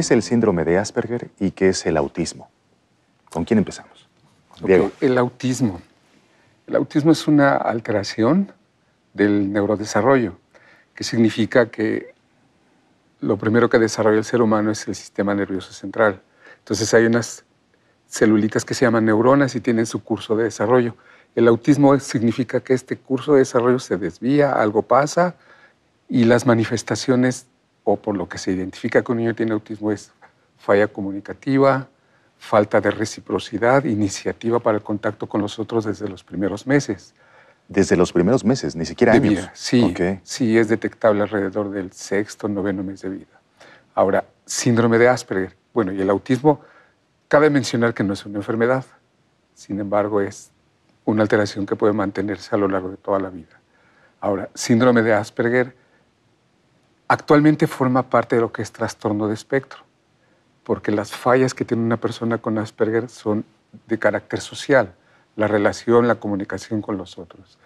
es el síndrome de Asperger y qué es el autismo? ¿Con quién empezamos? el autismo. El autismo es una alteración del neurodesarrollo, que significa que lo primero que desarrolla el ser humano es el sistema nervioso central. Entonces hay unas celulitas que se llaman neuronas y tienen su curso de desarrollo. El autismo significa que este curso de desarrollo se desvía, algo pasa y las manifestaciones o por lo que se identifica que un niño tiene autismo es falla comunicativa, falta de reciprocidad, iniciativa para el contacto con los otros desde los primeros meses. Desde los primeros meses, ni siquiera de años. Vida. Sí, sí, es detectable alrededor del sexto, noveno mes de vida. Ahora, síndrome de Asperger. Bueno, y el autismo, cabe mencionar que no es una enfermedad, sin embargo, es una alteración que puede mantenerse a lo largo de toda la vida. Ahora, síndrome de Asperger Actualmente forma parte de lo que es trastorno de espectro, porque las fallas que tiene una persona con Asperger son de carácter social, la relación, la comunicación con los otros.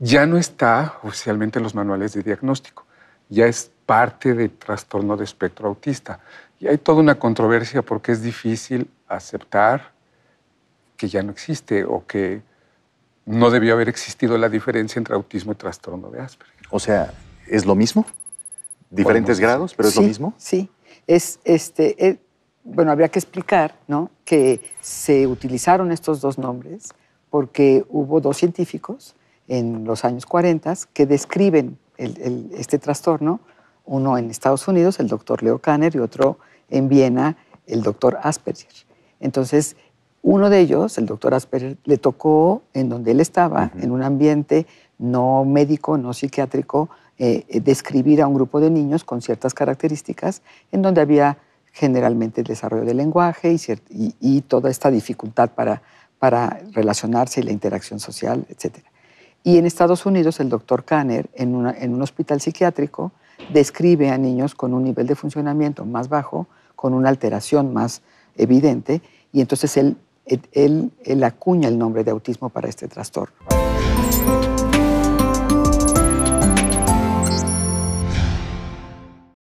Ya no está oficialmente en los manuales de diagnóstico, ya es parte del trastorno de espectro autista. Y hay toda una controversia porque es difícil aceptar que ya no existe o que no debió haber existido la diferencia entre autismo y trastorno de Asperger. O sea, ¿Es lo mismo? ¿Diferentes grados, pero es lo mismo? Sí, es, este, eh, bueno, habría que explicar ¿no? que se utilizaron estos dos nombres porque hubo dos científicos en los años 40 que describen este trastorno, uno en Estados Unidos, el doctor Leo Kanner, y otro en Viena, el doctor Asperger. Entonces, uno de ellos, el doctor Asperger, le tocó en donde él estaba, en un ambiente no médico, no psiquiátrico, eh, eh, describir a un grupo de niños con ciertas características en donde había generalmente el desarrollo del lenguaje y, toda esta dificultad para, relacionarse y la interacción social, etcétera. Y en Estados Unidos el doctor Kanner, en, un hospital psiquiátrico, describe a niños con un nivel de funcionamiento más bajo, con una alteración más evidente, y entonces él acuña el nombre de autismo para este trastorno.